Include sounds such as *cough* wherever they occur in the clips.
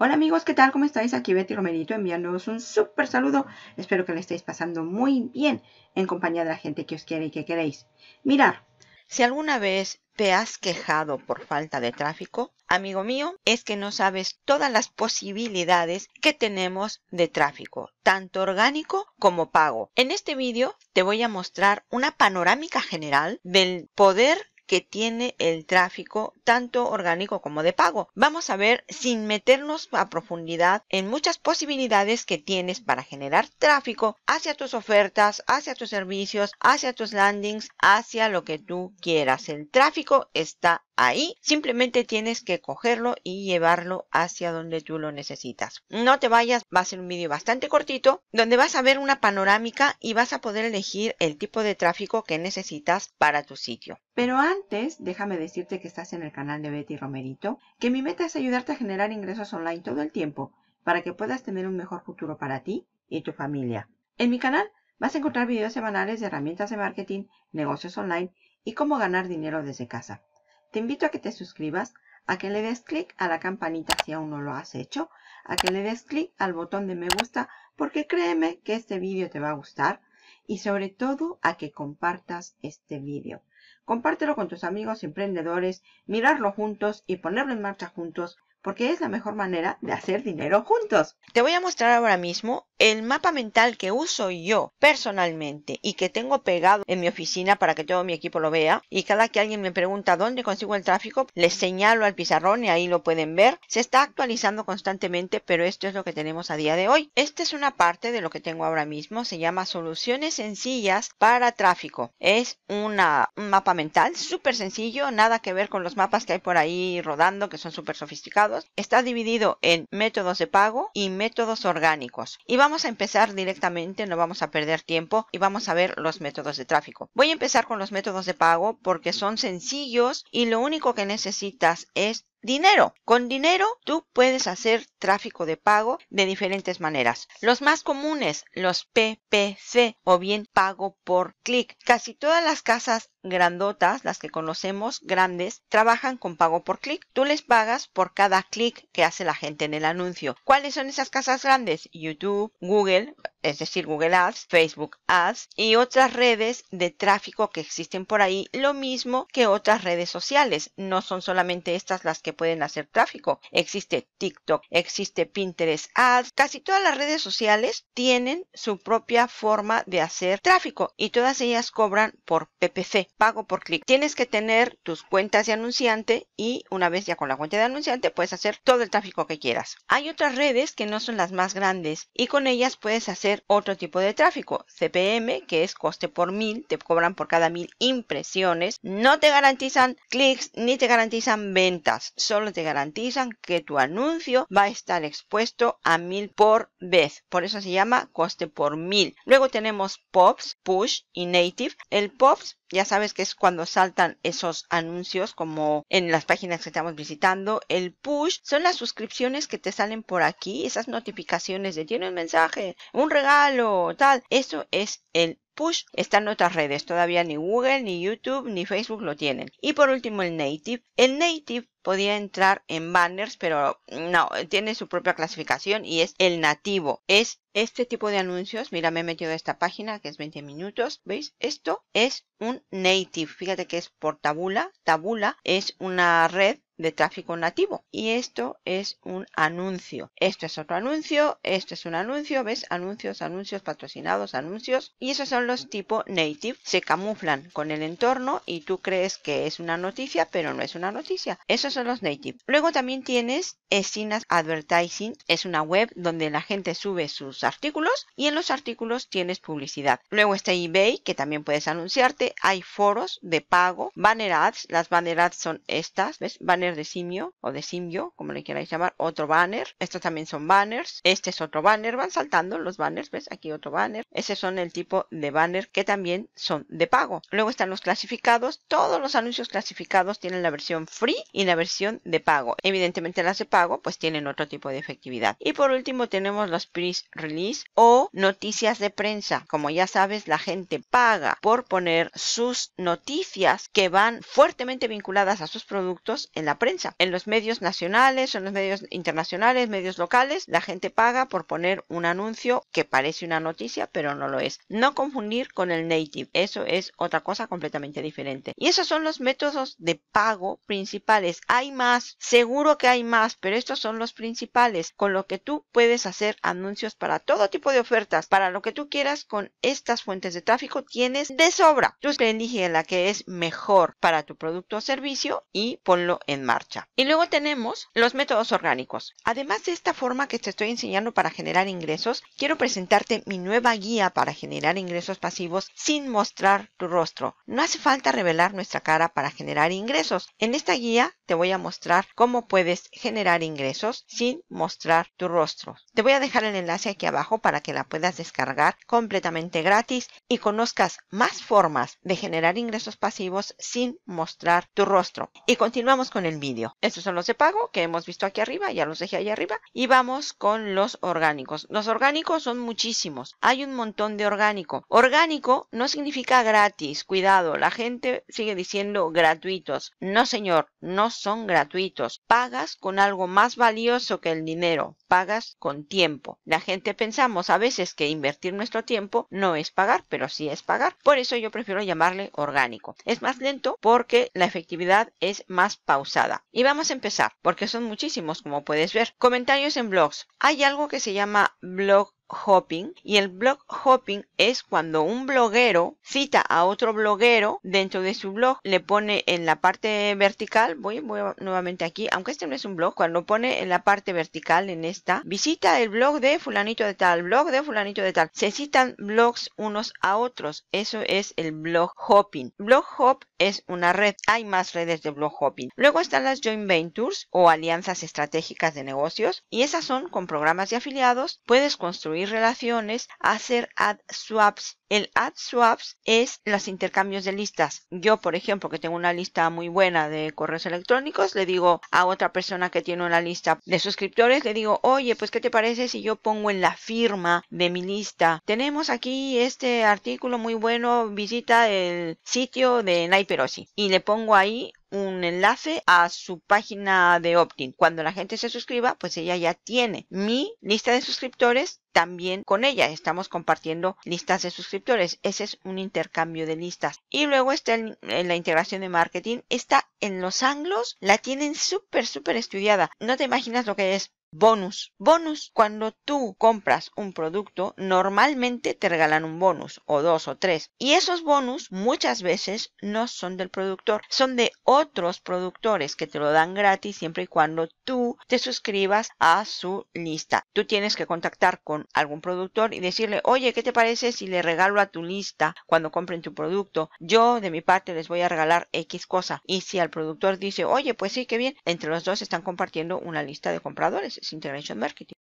Hola amigos, ¿qué tal? ¿Cómo estáis? Aquí Betty Romerito enviándoos un súper saludo. Espero que le estéis pasando muy bien en compañía de la gente que os quiere y que queréis. Mirar. Si alguna vez te has quejado por falta de tráfico, amigo mío, es que no sabes todas las posibilidades que tenemos de tráfico, tanto orgánico como pago. En este vídeo te voy a mostrar una panorámica general del poder que tiene el tráfico, tanto orgánico como de pago. Vamos a ver, sin meternos a profundidad, en muchas posibilidades que tienes para generar tráfico hacia tus ofertas, hacia tus servicios, hacia tus landings, hacia lo que tú quieras. El tráfico está ahí, simplemente tienes que cogerlo y llevarlo hacia donde tú lo necesitas. No te vayas, va a ser un vídeo bastante cortito donde vas a ver una panorámica y vas a poder elegir el tipo de tráfico que necesitas para tu sitio. Pero antes, déjame decirte que estás en el canal de Betty Romerito, que mi meta es ayudarte a generar ingresos online todo el tiempo para que puedas tener un mejor futuro para ti y tu familia. En mi canal vas a encontrar videos semanales de herramientas de marketing, negocios online y cómo ganar dinero desde casa. Te invito a que te suscribas, a que le des clic a la campanita si aún no lo has hecho, a que le des clic al botón de me gusta porque créeme que este vídeo te va a gustar y sobre todo a que compartas este vídeo. Compártelo con tus amigos emprendedores, mirarlo juntos y ponerlo en marcha juntos porque es la mejor manera de hacer dinero juntos. Te voy a mostrar ahora mismo el mapa mental que uso yo personalmente y que tengo pegado en mi oficina para que todo mi equipo lo vea y cada que alguien me pregunta dónde consigo el tráfico, les señalo al pizarrón y ahí lo pueden ver. Se está actualizando constantemente, pero esto es lo que tenemos a día de hoy. Esta es una parte de lo que tengo ahora mismo, se llama soluciones sencillas para tráfico. Es una, un mapa mental súper sencillo, nada que ver con los mapas que hay por ahí rodando que son súper sofisticados Está dividido en métodos de pago y métodos orgánicos. Y vamos a empezar directamente, no vamos a perder tiempo y vamos a ver los métodos de tráfico. Voy a empezar con los métodos de pago porque son sencillos y lo único que necesitas es Dinero. Con dinero tú puedes hacer tráfico de pago de diferentes maneras. Los más comunes, los PPC o bien pago por clic. Casi todas las casas grandotas, las que conocemos grandes, trabajan con pago por clic. Tú les pagas por cada clic que hace la gente en el anuncio. ¿Cuáles son esas casas grandes? YouTube, Google, es decir, Google Ads, Facebook Ads y otras redes de tráfico que existen por ahí, lo mismo que otras redes sociales. No son solamente estas las que pueden hacer tráfico. Existe TikTok, existe Pinterest Ads, casi todas las redes sociales tienen su propia forma de hacer tráfico y todas ellas cobran por PPC, pago por clic. Tienes que tener tus cuentas de anunciante y una vez ya con la cuenta de anunciante puedes hacer todo el tráfico que quieras. Hay otras redes que no son las más grandes y con ellas puedes hacer otro tipo de tráfico, CPM, que es coste por mil, te cobran por cada mil impresiones, no te garantizan clics ni te garantizan ventas, solo te garantizan que tu anuncio va a estar expuesto a mil por vez, por eso se llama coste por mil. Luego tenemos POPs, Push y Native. El POPs ya sabes que es cuando saltan esos anuncios como en las páginas que estamos visitando. El push son las suscripciones que te salen por aquí, esas notificaciones de tiene un mensaje, un regalo, tal. Eso es el push están otras redes. Todavía ni Google, ni YouTube, ni Facebook lo tienen. Y por último el native. El native podía entrar en banners, pero no, tiene su propia clasificación y es el nativo. Es este tipo de anuncios. Mira, me he metido esta página que es 20 minutos. ¿Veis? Esto es un native. Fíjate que es por tabula. Tabula es una red de tráfico nativo. Y esto es un anuncio. Esto es otro anuncio, esto es un anuncio, ¿ves? Anuncios, anuncios, patrocinados, anuncios. Y esos son los tipo native. Se camuflan con el entorno y tú crees que es una noticia, pero no es una noticia. Esos son los native. Luego también tienes Escenas Advertising. Es una web donde la gente sube sus artículos y en los artículos tienes publicidad. Luego está eBay, que también puedes anunciarte. Hay foros de pago, banner ads. Las banner ads son estas, ¿ves? de simio o de simio, como le queráis llamar, otro banner. Estos también son banners. Este es otro banner. Van saltando los banners, ¿ves? Aquí otro banner. Ese son el tipo de banner que también son de pago. Luego están los clasificados. Todos los anuncios clasificados tienen la versión free y la versión de pago. Evidentemente las de pago pues tienen otro tipo de efectividad. Y por último tenemos los press release o noticias de prensa. Como ya sabes, la gente paga por poner sus noticias que van fuertemente vinculadas a sus productos en la prensa. En los medios nacionales, en los medios internacionales, medios locales, la gente paga por poner un anuncio que parece una noticia, pero no lo es. No confundir con el native, eso es otra cosa completamente diferente. Y esos son los métodos de pago principales. Hay más, seguro que hay más, pero estos son los principales con lo que tú puedes hacer anuncios para todo tipo de ofertas, para lo que tú quieras con estas fuentes de tráfico tienes de sobra. Tú elige la que es mejor para tu producto o servicio y ponlo en marcha. Y luego tenemos los métodos orgánicos. Además de esta forma que te estoy enseñando para generar ingresos, quiero presentarte mi nueva guía para generar ingresos pasivos sin mostrar tu rostro. No hace falta revelar nuestra cara para generar ingresos. En esta guía te voy a mostrar cómo puedes generar ingresos sin mostrar tu rostro. Te voy a dejar el enlace aquí abajo para que la puedas descargar completamente gratis y conozcas más formas de generar ingresos pasivos sin mostrar tu rostro. Y continuamos con el vídeo. Estos son los de pago que hemos visto aquí arriba, ya los dejé ahí arriba. Y vamos con los orgánicos. Los orgánicos son muchísimos. Hay un montón de orgánico. Orgánico no significa gratis. Cuidado, la gente sigue diciendo gratuitos. No señor, no son gratuitos. Pagas con algo más valioso que el dinero, pagas con tiempo. La gente pensamos a veces que invertir nuestro tiempo no es pagar, pero sí es pagar. Por eso yo prefiero llamarle orgánico. Es más lento porque la efectividad es más pausada. Y vamos a empezar, porque son muchísimos como puedes ver. Comentarios en blogs. Hay algo que se llama blog hopping y el blog hopping es cuando un bloguero cita a otro bloguero dentro de su blog, le pone en la parte vertical, voy, nuevamente aquí, aunque este no es un blog, cuando pone en la parte vertical en esta, visita el blog de fulanito de tal, blog de fulanito de tal. Se citan blogs unos a otros, eso es el blog hopping. Blog hop es una red, hay más redes de blog hopping. Luego están las joint ventures o alianzas estratégicas de negocios y esas son con programas de afiliados, puedes construir relaciones, hacer ad swaps. El ad swaps es los intercambios de listas. Yo, por ejemplo, que tengo una lista muy buena de correos electrónicos, le digo a otra persona que tiene una lista de suscriptores, le digo, oye, pues ¿qué te parece si yo pongo en la firma de mi lista? Tenemos aquí este artículo muy bueno, visita el sitio de Naiperosi. Y le pongo ahí un enlace a su página de opt-in. Cuando la gente se suscriba, pues ella ya tiene mi lista de suscriptores también con ella. Estamos compartiendo listas de suscriptores. Ese es un intercambio de listas. Y luego está en, eh, la integración de marketing. Está en los ángulos La tienen súper, súper estudiada. No te imaginas lo que es Bonus. Bonus, cuando tú compras un producto, normalmente te regalan un bonus, o dos o tres. Y esos bonus muchas veces no son del productor, son de otros productores que te lo dan gratis siempre y cuando tú te suscribas a su lista. Tú tienes que contactar con algún productor y decirle, oye, ¿qué te parece si le regalo a tu lista cuando compren tu producto? Yo de mi parte les voy a regalar X cosa. Y si al productor dice, oye, pues sí, qué bien, entre los dos están compartiendo una lista de compradores Intervention Marketing.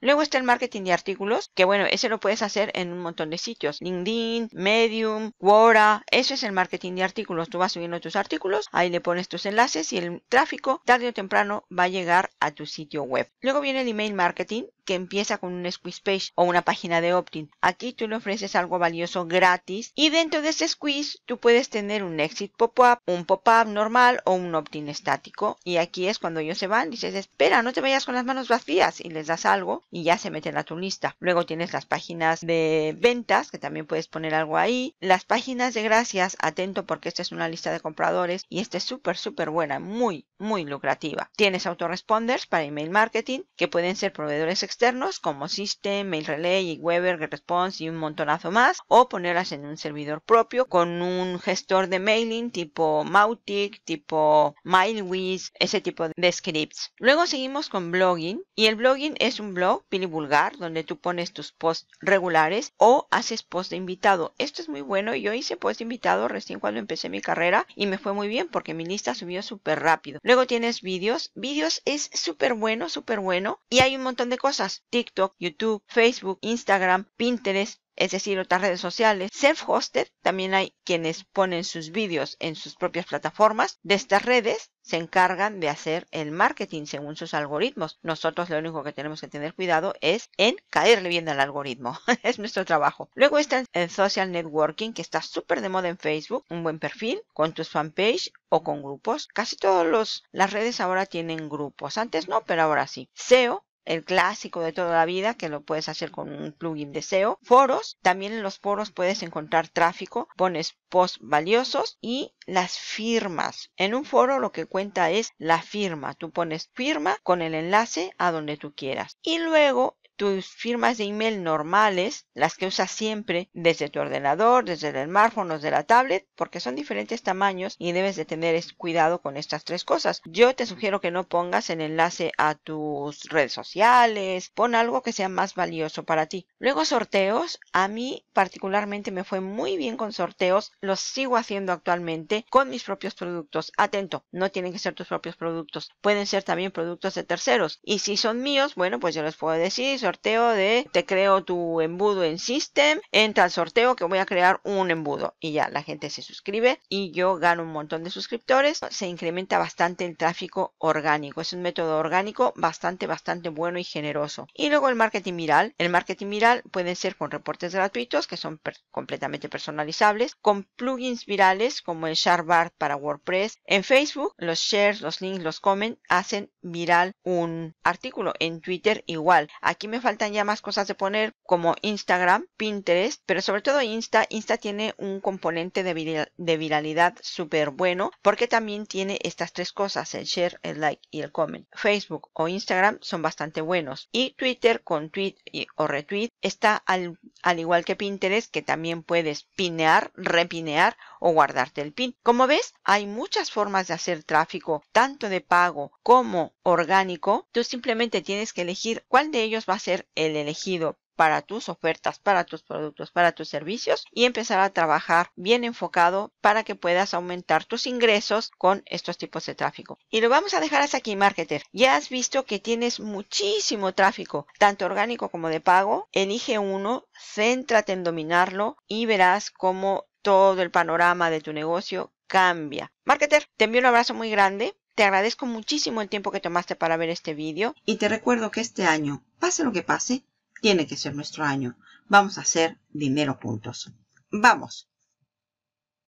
Luego está el marketing de artículos, que bueno, ese lo puedes hacer en un montón de sitios. LinkedIn, Medium, Quora, eso es el marketing de artículos. Tú vas subiendo tus artículos, ahí le pones tus enlaces y el tráfico tarde o temprano va a llegar a tu sitio web. Luego viene el email marketing, que empieza con un squeeze page o una página de opt-in. Aquí tú le ofreces algo valioso gratis y dentro de ese squeeze tú puedes tener un exit pop-up, un pop-up normal o un opt-in estático. Y aquí es cuando ellos se van, dices, espera, no te vayas con las manos vacías y les das algo y ya se meten a tu lista. Luego tienes las páginas de ventas, que también puedes poner algo ahí. Las páginas de gracias, atento porque esta es una lista de compradores y esta es súper, súper buena, muy, muy lucrativa. Tienes autoresponders para email marketing que pueden ser proveedores externos como System, Mail Relay y Weber Response y un montonazo más, o ponerlas en un servidor propio con un gestor de mailing tipo Mautic, tipo MailWiz, ese tipo de scripts. Luego seguimos con blogging y el blogging es un blog Pili Vulgar donde tú pones tus posts regulares o haces post de invitado. Esto es muy bueno. Yo hice post de invitado recién cuando empecé mi carrera y me fue muy bien porque mi lista subió súper rápido. Luego tienes vídeos. Vídeos es súper bueno, súper bueno y hay un montón de cosas TikTok, YouTube, Facebook, Instagram, Pinterest, es decir, otras redes sociales. Self-hosted, también hay quienes ponen sus vídeos en sus propias plataformas. De estas redes se encargan de hacer el marketing según sus algoritmos. Nosotros lo único que tenemos que tener cuidado es en caerle bien al algoritmo. *laughs* es nuestro trabajo. Luego está el social networking, que está súper de moda en Facebook. Un buen perfil con tus fanpage o con grupos. Casi todas las redes ahora tienen grupos. Antes no, pero ahora sí. SEO, el clásico de toda la vida, que lo puedes hacer con un plugin de SEO. Foros, también en los foros puedes encontrar tráfico, pones post valiosos y las firmas. En un foro lo que cuenta es la firma. Tú pones firma con el enlace a donde tú quieras. Y luego tus firmas de email normales, las que usas siempre desde tu ordenador, desde el smartphone o desde la tablet, porque son diferentes tamaños y debes de tener cuidado con estas tres cosas. Yo te sugiero que no pongas el enlace a tus redes sociales, pon algo que sea más valioso para ti. Luego sorteos, a mí particularmente me fue muy bien con sorteos, los sigo haciendo actualmente con mis propios productos. Atento, no tienen que ser tus propios productos, pueden ser también productos de terceros. Y si son míos, bueno, pues yo les puedo decir, sorteo de te creo tu embudo en System, entra al sorteo que voy a crear un embudo y ya la gente se suscribe y yo gano un montón de suscriptores, se incrementa bastante el tráfico orgánico, es un método orgánico bastante, bastante bueno y generoso. Y luego el marketing viral, el marketing viral puede ser con reportes gratuitos que son completamente personalizables, con plugins virales como el Shardbart para WordPress, en Facebook los shares, los links, los comments hacen viral un artículo, en Twitter igual. Aquí me me faltan ya más cosas de poner como Instagram, Pinterest, pero sobre todo Insta. Insta tiene un componente de, de viralidad súper bueno porque también tiene estas tres cosas, el share, el like y el comment. Facebook o Instagram son bastante buenos. Y Twitter con tweet o retweet está al, al igual que Pinterest que también puedes pinear, repinear o guardarte el pin. Como ves, hay muchas formas de hacer tráfico, tanto de pago como orgánico. Tú simplemente tienes que elegir cuál de ellos vas ser el elegido para tus ofertas, para tus productos, para tus servicios y empezar a trabajar bien enfocado para que puedas aumentar tus ingresos con estos tipos de tráfico. Y lo vamos a dejar hasta aquí, marketer. Ya has visto que tienes muchísimo tráfico, tanto orgánico como de pago. Elige uno, céntrate en dominarlo y verás cómo todo el panorama de tu negocio cambia. Marketer, te envío un abrazo muy grande. Te agradezco muchísimo el tiempo que tomaste para ver este vídeo y te recuerdo que este año, pase lo que pase, tiene que ser nuestro año. Vamos a hacer dinero puntos. ¡Vamos!